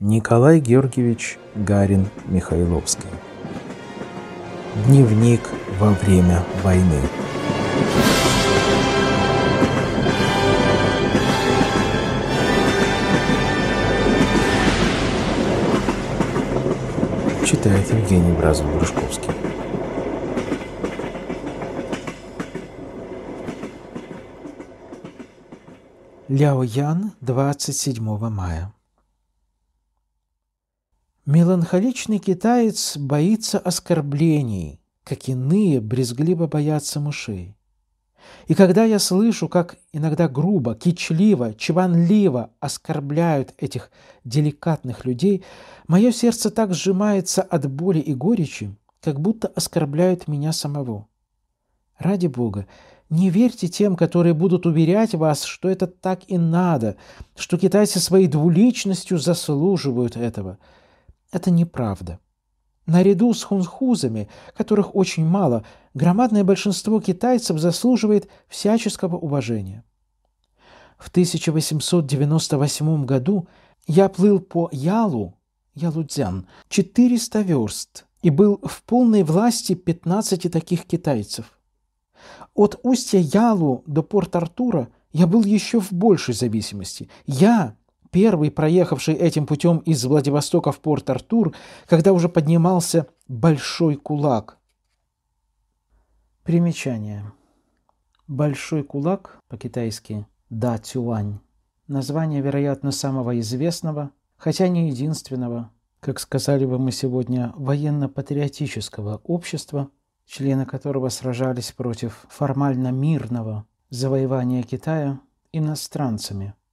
Николай Георгиевич Гарин Михайловский. Дневник во время войны. Читает Евгений Бразов-Грушковский. Ляо Ян, 27 мая. Меланхоличный китаец боится оскорблений, как иные брезгливо боятся мышей. И когда я слышу, как иногда грубо, кичливо, чванливо оскорбляют этих деликатных людей, мое сердце так сжимается от боли и горечи, как будто оскорбляют меня самого. Ради Бога, не верьте тем, которые будут уверять вас, что это так и надо, что китайцы своей двуличностью заслуживают этого – это неправда. Наряду с хунхузами, которых очень мало, громадное большинство китайцев заслуживает всяческого уважения. В 1898 году я плыл по Ялу, Ялудзян, 400 верст и был в полной власти 15 таких китайцев. От устья Ялу до порт Артура я был еще в большей зависимости. Я первый, проехавший этим путем из Владивостока в Порт-Артур, когда уже поднимался большой кулак. Примечание. Большой кулак, по-китайски «да тюань», название, вероятно, самого известного, хотя не единственного, как сказали бы мы сегодня, военно-патриотического общества, члены которого сражались против формально мирного завоевания Китая иностранцами –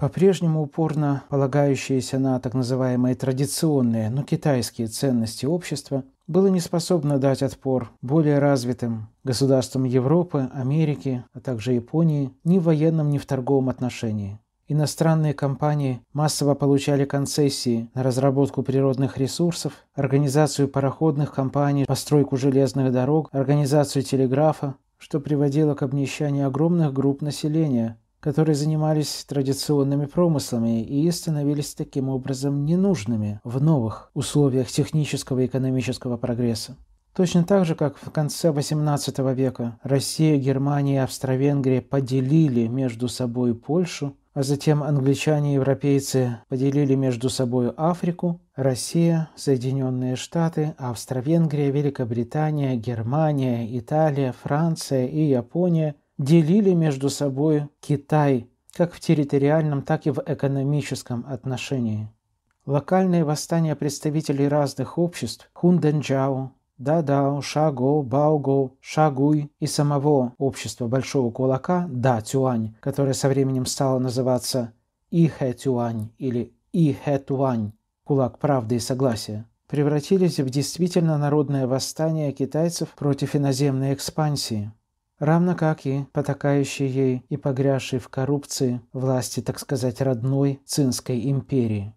по-прежнему упорно полагающееся на так называемые традиционные, но китайские ценности общества, было не способно дать отпор более развитым государствам Европы, Америки, а также Японии ни в военном, ни в торговом отношении. Иностранные компании массово получали концессии на разработку природных ресурсов, организацию пароходных компаний, постройку железных дорог, организацию телеграфа, что приводило к обнищанию огромных групп населения, которые занимались традиционными промыслами и становились таким образом ненужными в новых условиях технического и экономического прогресса. Точно так же, как в конце XVIII века Россия, Германия и Австро-Венгрия поделили между собой Польшу, а затем англичане и европейцы поделили между собой Африку, Россия, Соединенные Штаты, Австро-Венгрия, Великобритания, Германия, Италия, Франция и Япония делили между собой Китай как в территориальном, так и в экономическом отношении. Локальные восстания представителей разных обществ Хунденджао, Дадао, Шаго, Баого, Шагуй и самого общества Большого Кулака Да Цюань, которое со временем стало называться Ихэ Цюань или Ихэ Туань, Кулак Правды и Согласия, превратились в действительно народное восстание китайцев против иноземной экспансии – равно как и потакающей ей и погрязшей в коррупции власти, так сказать, родной Цинской империи.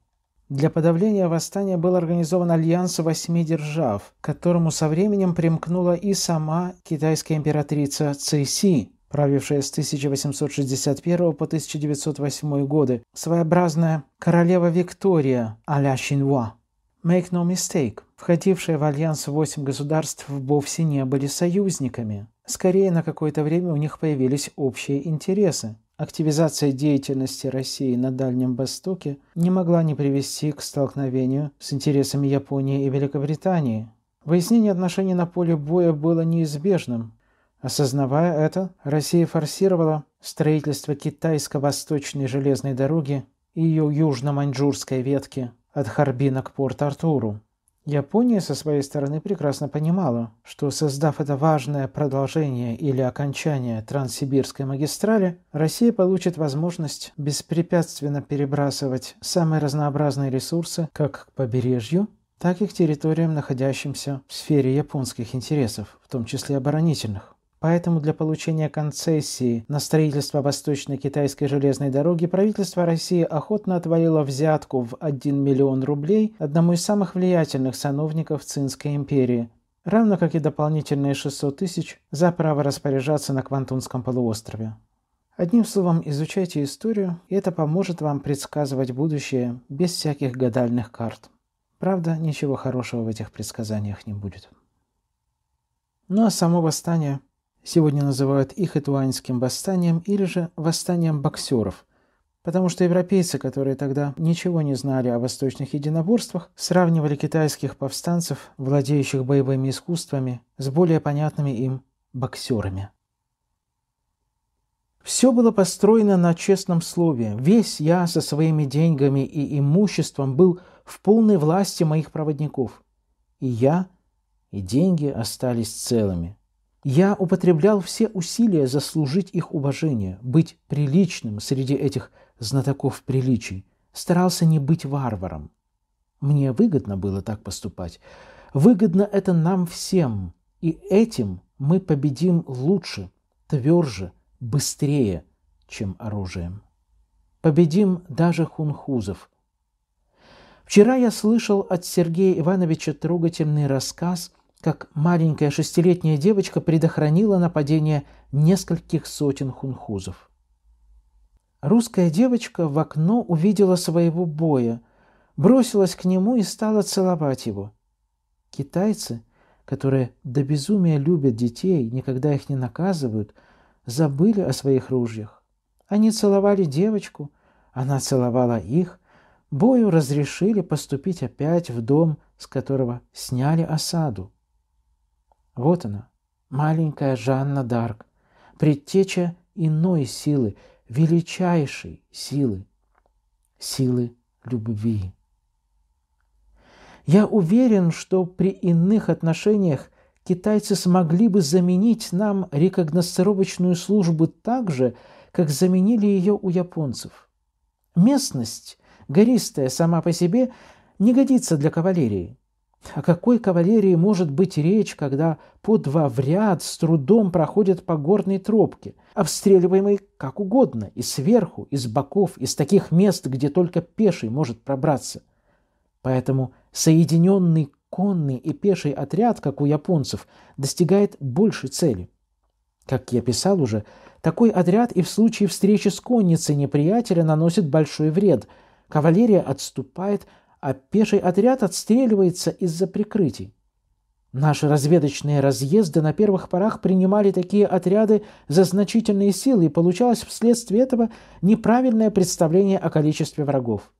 Для подавления восстания был организован альянс восьми держав, к которому со временем примкнула и сама китайская императрица Цейси, правившая с 1861 по 1908 годы, своеобразная королева Виктория а-ля Шинва. Make no mistake, входившие в альянс восемь государств вовсе не были союзниками. Скорее, на какое-то время у них появились общие интересы. Активизация деятельности России на Дальнем Востоке не могла не привести к столкновению с интересами Японии и Великобритании. Выяснение отношений на поле боя было неизбежным. Осознавая это, Россия форсировала строительство китайско-восточной железной дороги и ее южно-маньчжурской ветки от Харбина к Порт-Артуру. Япония со своей стороны прекрасно понимала, что создав это важное продолжение или окончание Транссибирской магистрали, Россия получит возможность беспрепятственно перебрасывать самые разнообразные ресурсы как к побережью, так и к территориям, находящимся в сфере японских интересов, в том числе оборонительных. Поэтому для получения концессии на строительство Восточно-Китайской железной дороги правительство России охотно отвалило взятку в 1 миллион рублей одному из самых влиятельных сановников Цинской империи, равно как и дополнительные 600 тысяч за право распоряжаться на Квантунском полуострове. Одним словом, изучайте историю, и это поможет вам предсказывать будущее без всяких гадальных карт. Правда, ничего хорошего в этих предсказаниях не будет. Ну а само восстание Сегодня называют их этуанским восстанием или же восстанием боксеров, потому что европейцы, которые тогда ничего не знали о восточных единоборствах, сравнивали китайских повстанцев, владеющих боевыми искусствами, с более понятными им боксерами. Все было построено на честном слове. Весь я со своими деньгами и имуществом был в полной власти моих проводников. И я, и деньги остались целыми. Я употреблял все усилия заслужить их уважение, быть приличным среди этих знатоков приличий, старался не быть варваром. Мне выгодно было так поступать. Выгодно это нам всем, и этим мы победим лучше, тверже, быстрее, чем оружием. Победим даже хунхузов. Вчера я слышал от Сергея Ивановича трогательный рассказ – как маленькая шестилетняя девочка предохранила нападение нескольких сотен хунхузов. Русская девочка в окно увидела своего боя, бросилась к нему и стала целовать его. Китайцы, которые до безумия любят детей, никогда их не наказывают, забыли о своих ружьях. Они целовали девочку, она целовала их, Бою разрешили поступить опять в дом, с которого сняли осаду. Вот она, маленькая Жанна Дарк, предтеча иной силы, величайшей силы, силы любви. Я уверен, что при иных отношениях китайцы смогли бы заменить нам рекогносцировочную службу так же, как заменили ее у японцев. Местность, гористая сама по себе, не годится для кавалерии. О какой кавалерии может быть речь, когда по два в ряд с трудом проходят по горной тропке, обстреливаемой как угодно, и сверху, и с боков, из таких мест, где только пеший может пробраться. Поэтому соединенный конный и пеший отряд, как у японцев, достигает большей цели. Как я писал уже, такой отряд и в случае встречи с конницей неприятеля наносит большой вред. Кавалерия отступает, а пеший отряд отстреливается из-за прикрытий. Наши разведочные разъезды на первых порах принимали такие отряды за значительные силы, и получалось вследствие этого неправильное представление о количестве врагов.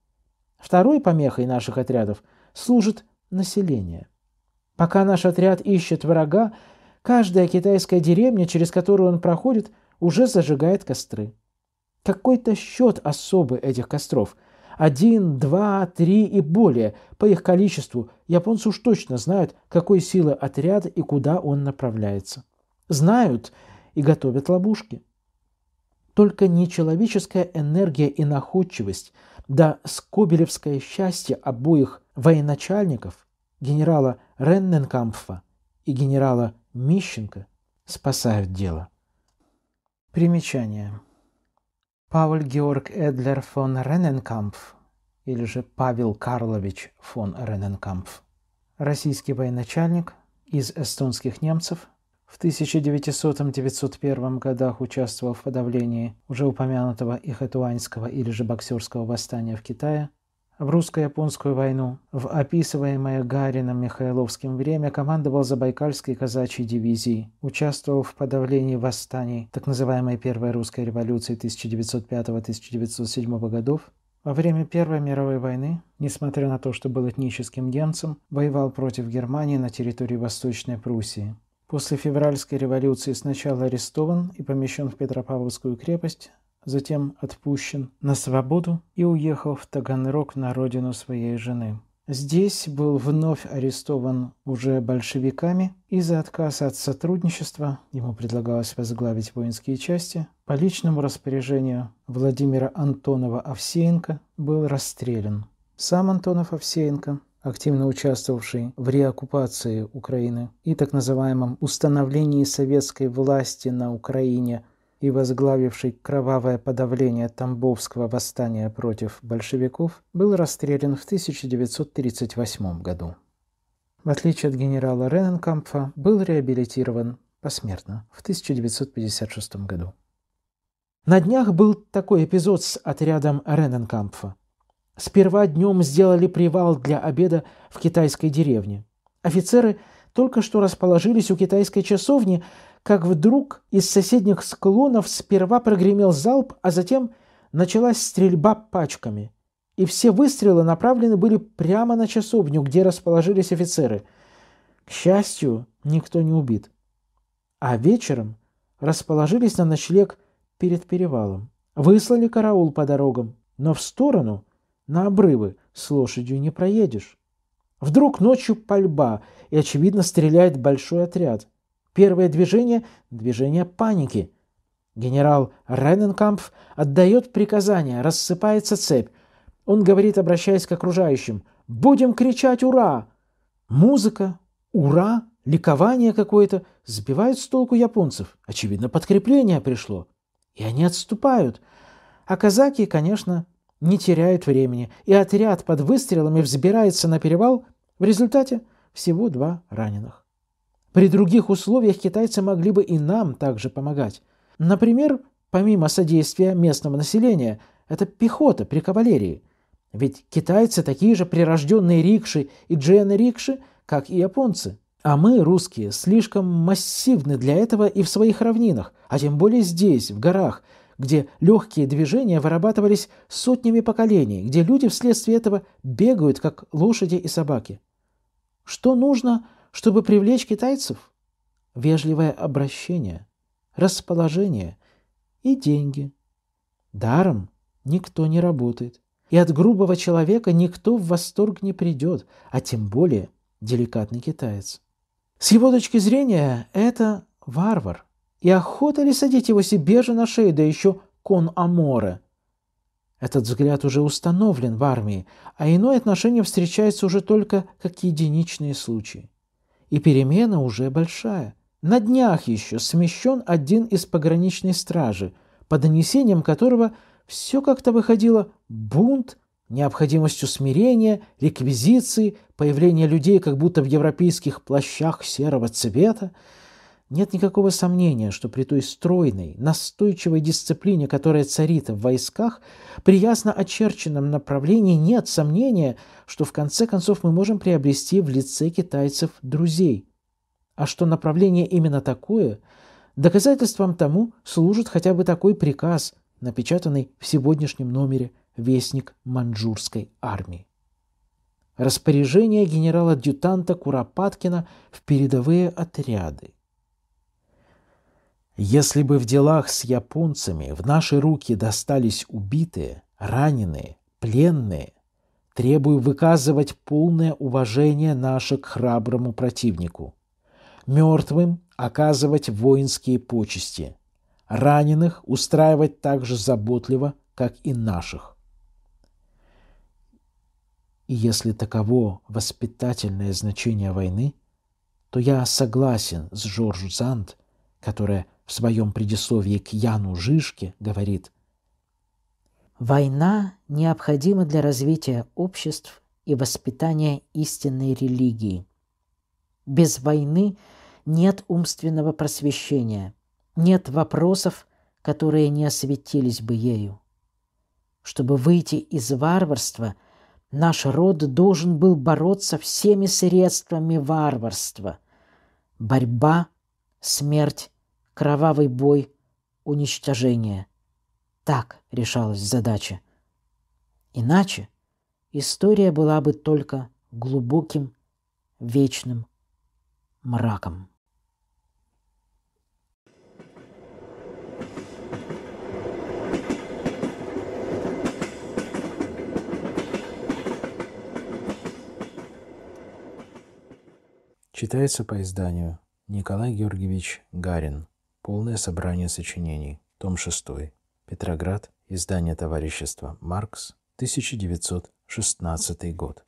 Второй помехой наших отрядов служит население. Пока наш отряд ищет врага, каждая китайская деревня, через которую он проходит, уже зажигает костры. Какой-то счет особый этих костров. Один, два, три и более. По их количеству японцы уж точно знают, какой силы отряд и куда он направляется. Знают и готовят ловушки. Только нечеловеческая энергия и находчивость, да скобелевское счастье обоих военачальников, генерала Ренненкампфа и генерала Мищенко, спасают дело. Примечание. Пауль Георг Эдлер фон Рененкампф, или же Павел Карлович фон Рененкампф, российский военачальник из эстонских немцев, в 1900-901 годах участвовал в подавлении уже упомянутого Ихэтуаньского или же боксерского восстания в Китае, в русско-японскую войну в описываемое Гарином Михайловским время командовал Забайкальской казачьей дивизией, участвовал в подавлении восстаний так называемой Первой русской революции 1905-1907 годов, во время Первой мировой войны, несмотря на то, что был этническим немцем, воевал против Германии на территории Восточной Пруссии. После февральской революции сначала арестован и помещен в Петропавловскую крепость, затем отпущен на свободу и уехал в Таганрог на родину своей жены. Здесь был вновь арестован уже большевиками, и за отказ от сотрудничества ему предлагалось возглавить воинские части. По личному распоряжению Владимира Антонова-Овсеенко был расстрелян. Сам Антонов-Овсеенко активно участвовавший в реоккупации Украины и так называемом установлении советской власти на Украине и возглавивший кровавое подавление Тамбовского восстания против большевиков, был расстрелян в 1938 году. В отличие от генерала Рененкампфа, был реабилитирован посмертно в 1956 году. На днях был такой эпизод с отрядом Рененкампфа. Сперва днем сделали привал для обеда в китайской деревне. Офицеры только что расположились у китайской часовни, как вдруг из соседних склонов сперва прогремел залп, а затем началась стрельба пачками. И все выстрелы направлены были прямо на часовню, где расположились офицеры. К счастью, никто не убит. А вечером расположились на ночлег перед перевалом. Выслали караул по дорогам, но в сторону, на обрывы, с лошадью не проедешь. Вдруг ночью пальба, и, очевидно, стреляет большой отряд – Первое движение – движение паники. Генерал Рененкампф отдает приказание, рассыпается цепь. Он говорит, обращаясь к окружающим, «Будем кричать «Ура!» Музыка, «Ура!» ликование какое-то сбивают с толку японцев. Очевидно, подкрепление пришло. И они отступают. А казаки, конечно, не теряют времени. И отряд под выстрелами взбирается на перевал. В результате всего два раненых. При других условиях китайцы могли бы и нам также помогать. Например, помимо содействия местного населения, это пехота при кавалерии. Ведь китайцы такие же прирожденные рикши и джены-рикши, как и японцы. А мы, русские, слишком массивны для этого и в своих равнинах, а тем более здесь, в горах, где легкие движения вырабатывались сотнями поколений, где люди вследствие этого бегают, как лошади и собаки. Что нужно – чтобы привлечь китайцев? Вежливое обращение, расположение и деньги. Даром никто не работает, и от грубого человека никто в восторг не придет, а тем более деликатный китаец. С его точки зрения, это варвар, и охота ли садить его себе же на шею, да еще кон аморе. Этот взгляд уже установлен в армии, а иное отношение встречается уже только как единичные случаи. И перемена уже большая. На днях еще смещен один из пограничной стражи, по донесениям которого все как-то выходило бунт, необходимостью смирения, реквизиции, появление людей как будто в европейских плащах серого цвета. Нет никакого сомнения, что при той стройной, настойчивой дисциплине, которая царит в войсках, при ясно очерченном направлении нет сомнения, что в конце концов мы можем приобрести в лице китайцев друзей. А что направление именно такое, доказательством тому служит хотя бы такой приказ, напечатанный в сегодняшнем номере «Вестник маньчжурской армии». Распоряжение генерала-дютанта Куропаткина в передовые отряды – если бы в делах с японцами в наши руки достались убитые, раненые, пленные, требую выказывать полное уважение наше к храброму противнику. Мертвым оказывать воинские почести. Раненых устраивать так же заботливо, как и наших. И если таково воспитательное значение войны, то я согласен с Жорж Занд – которая в своем предисловии к Яну Жишке говорит «Война необходима для развития обществ и воспитания истинной религии. Без войны нет умственного просвещения, нет вопросов, которые не осветились бы ею. Чтобы выйти из варварства, наш род должен был бороться всеми средствами варварства. Борьба, смерть кровавый бой уничтожение, Так решалась задача. Иначе история была бы только глубоким, вечным мраком. Читается по изданию Николай Георгиевич Гарин. Полное собрание сочинений. Том 6. Петроград. Издание товарищества «Маркс», 1916 год.